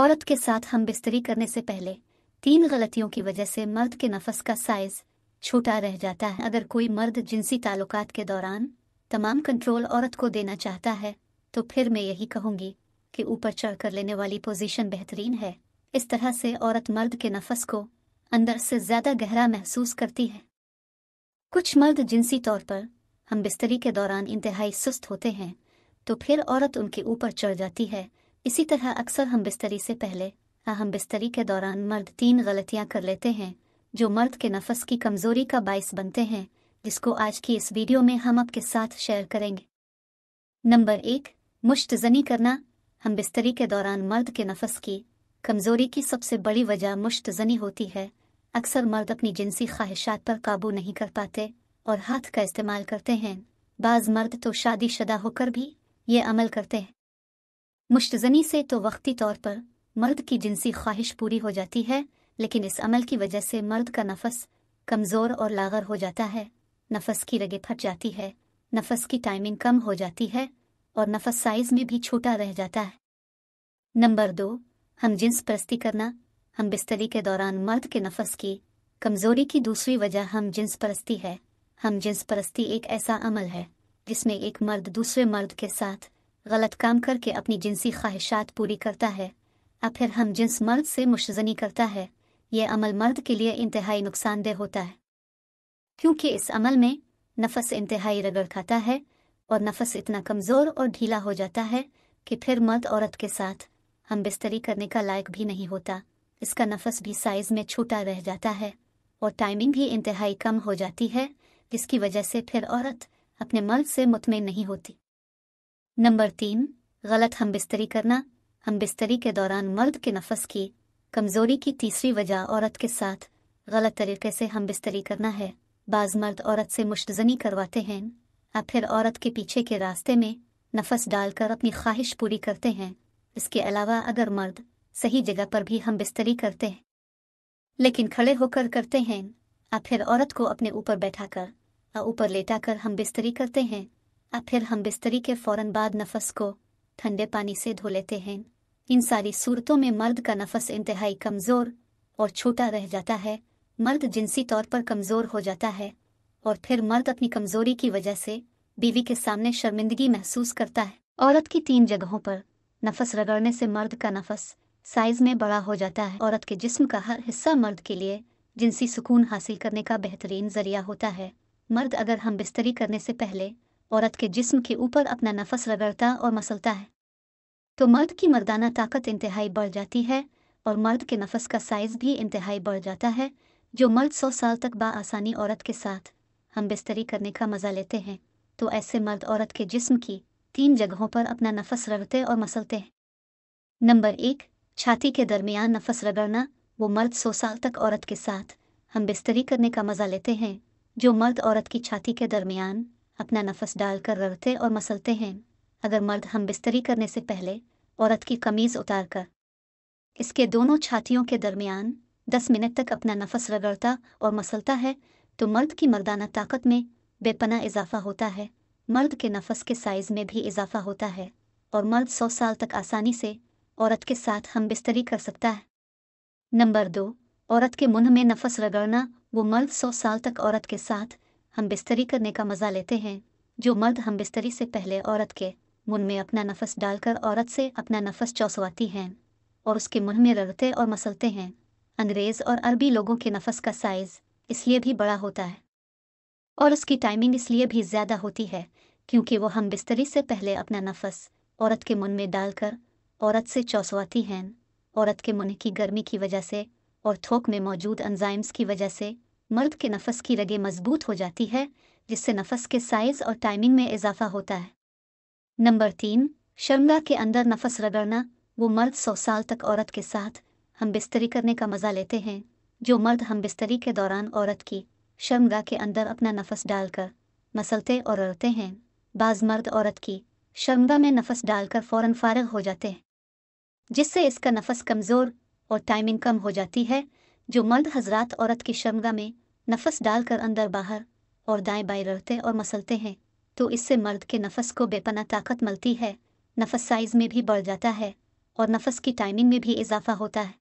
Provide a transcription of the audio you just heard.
औरत के साथ हम बिस्तरी करने से पहले तीन गलतियों की वजह से मर्द के नफस का साइज छोटा रह जाता है अगर कोई मर्द जिनसी ताल्लुकात के दौरान तमाम कंट्रोल औरत को देना चाहता है तो फिर मैं यही कहूंगी कि ऊपर चढ़ कर लेने वाली पोजीशन बेहतरीन है इस तरह से औरत मर्द के नफस को अंदर से ज्यादा गहरा महसूस करती है कुछ मर्द जिनसी तौर पर हम बिस्तरी के दौरान इंतहाई सुस्त होते हैं तो फिर औरत उनके ऊपर चढ़ जाती है इसी तरह अक्सर हम बिस्तरी से पहले हम बिस्तरी के दौरान मर्द तीन गलतियां कर लेते हैं जो मर्द के नफस की कमजोरी का बायस बनते हैं जिसको आज की इस वीडियो में हम आपके साथ शेयर करेंगे नंबर एक मुश्त जनी करना हम बिस्तरी के दौरान मर्द के नफस की कमजोरी की सबसे बड़ी वजह मुश्त जनी होती है अक्सर मर्द अपनी जिनसी ख्वाहिशात पर काबू नहीं कर पाते और हाथ का इस्तेमाल करते हैं बाज मर्द तो शादीशुदा होकर भी ये अमल करते हैं मुश्तजनी से तो वक्ती तौर पर मर्द की जिनसी ख्वाहिश पूरी हो जाती है लेकिन इस अमल की वजह से मर्द का नफस कमज़ोर और लागर हो जाता है नफस की रगे फट जाती है नफस की टाइमिंग कम हो जाती है और नफस साइज में भी छोटा रह जाता है नंबर दो हम जिन्स परस्ती करना हम बिस्तरी के दौरान मर्द के नफस की कमजोरी की दूसरी वजह हम जिन्स परस्ती है हम जिन्स परस्ती एक ऐसा अमल है जिसमें एक मर्द दूसरे मर्द के साथ गलत काम करके अपनी जिनसी ख्वाहिशात पूरी करता है या फिर हम जिन्स मर्द से मुशजनी करता है यह अमल मर्द के लिए इंतहाई नुकसानदेह होता है क्योंकि इस अमल में नफस इंतहाई रगड़ खाता है और नफस इतना कमज़ोर और ढीला हो जाता है कि फिर मर्द औरत के साथ हम बिस्तरी करने का लायक भी नहीं होता इसका नफस भी साइज़ में छोटा रह जाता है और टाइमिंग भी इंतहाई कम हो जाती है जिसकी वजह से फिर औरत अपने मर्द से मुतमिन नहीं होती नंबर तीन गलत हम बिस्तरी करना हम बिस्तरी के दौरान मर्द के नफस की कमजोरी की तीसरी वजह औरत के साथ गलत तरीके से हम बिस्तरी करना है बाज मर्द औरत से मुश्तजनी करवाते हैं या फिर औरत के पीछे के रास्ते में नफस डालकर अपनी ख्वाहिश पूरी करते हैं इसके अलावा अगर मर्द सही जगह पर भी हम बिस्तरी करते हैं लेकिन खड़े होकर करते हैं या फिर औरत को अपने ऊपर बैठा कर ऊपर लेटा कर हम बिस्तरी करते हैं अब फिर हम बिस्तरी के फौरन बाद नफस को ठंडे पानी से धो लेते हैं इन सारी सूरतों में मर्द का नफस इंतहाई कमज़ोर और छोटा रह जाता है मर्द जिनसी तौर पर कमज़ोर हो जाता है और फिर मर्द अपनी कमज़ोरी की वजह से बीवी के सामने शर्मिंदगी महसूस करता है औरत की तीन जगहों पर नफस रगड़ने से मर्द का नफस साइज में बड़ा हो जाता है औरत के जिस्म का हर हिस्सा मर्द के लिए जिनसी सुकून हासिल करने का बेहतरीन जरिया होता है मर्द अगर हम बिस्तरी करने से पहले औरत के जिस्म के ऊपर अपना नफस रगड़ता और मसलता है तो मर्द की मर्दाना ताकत इंतहाई बढ़ जाती है और मर्द के नफस का साइज भी इंतहाई बढ़ जाता है जो मर्द सौ साल तक बासानी औरत के साथ हम बिस्तरी करने का मज़ा लेते हैं तो ऐसे मर्द औरत के जिस्म की तीन जगहों पर अपना नफस रगड़ते और मसलते हैं नंबर एक छाती के दरमियान नफस रगड़ना वो मर्द सौ साल तक औरत के साथ हम बिस्तरी करने का मज़ा लेते हैं जो मर्द औरत की छाती के दरमियान अपना नफस डालकर रगते और मसलते हैं अगर मर्द हम बिस्तरी करने से पहले औरत की कमीज उतार कर इसके दोनों छातियों के दरमियान दस मिनट तक अपना नफस रगड़ता और मसलता है तो मर्द की मर्दाना ताकत में बेपना इजाफा होता है मर्द के नफस के साइज में भी इजाफा होता है और मर्द सौ साल तक आसानी से औरत के साथ हम बिस्तरी कर सकता है नंबर दो औरत के मुंह में नफस रगड़ना वो मर्द सौ साल तक औरत के साथ हम बिस्तरी करने का मज़ा लेते हैं जो मर्द हम बिस्तरी से पहले औरत के मुन में अपना नफस डालकर औरत से अपना नफस चौसवाती हैं और उसके मुंह में रगते और मसलते हैं अंग्रेज़ और अरबी लोगों के नफस का साइज़ इसलिए भी बड़ा होता है और उसकी टाइमिंग इसलिए भी ज़्यादा होती है क्योंकि वो हम बिस्तरी से पहले अपना नफस औरत के मुन में डालकर औरत से चौसवाती हैं औरत के मुन की गर्मी की वजह से और थोक में मौजूद एंजाइम्स की वजह से मर्द के नफस की रगे मजबूत हो जाती है जिससे नफस के साइज और टाइमिंग में इजाफा होता है नंबर तीन शर्मगा के अंदर नफस रगड़ना वो मर्द सौ साल तक औरत के साथ हम बिस्तरी करने का मज़ा लेते हैं जो मर्द हम बिस्तरी के दौरान औरत की शर्मगा के अंदर अपना नफस डालकर मसलते और रड़ते हैं बाज मर्द औरत की शर्मगा में नफस डालकर फ़ौरन फारग हो जाते हैं जिससे इसका नफस कमज़ोर और टाइमिंग कम हो जाती है जो मर्द हजरात औरत की शर्मगा में नफस डालकर अंदर बाहर और दाएं बाएं रहते और मसलते हैं तो इससे मर्द के नफस को बेपना ताकत मिलती है नफस साइज में भी बढ़ जाता है और नफस की टाइमिंग में भी इजाफा होता है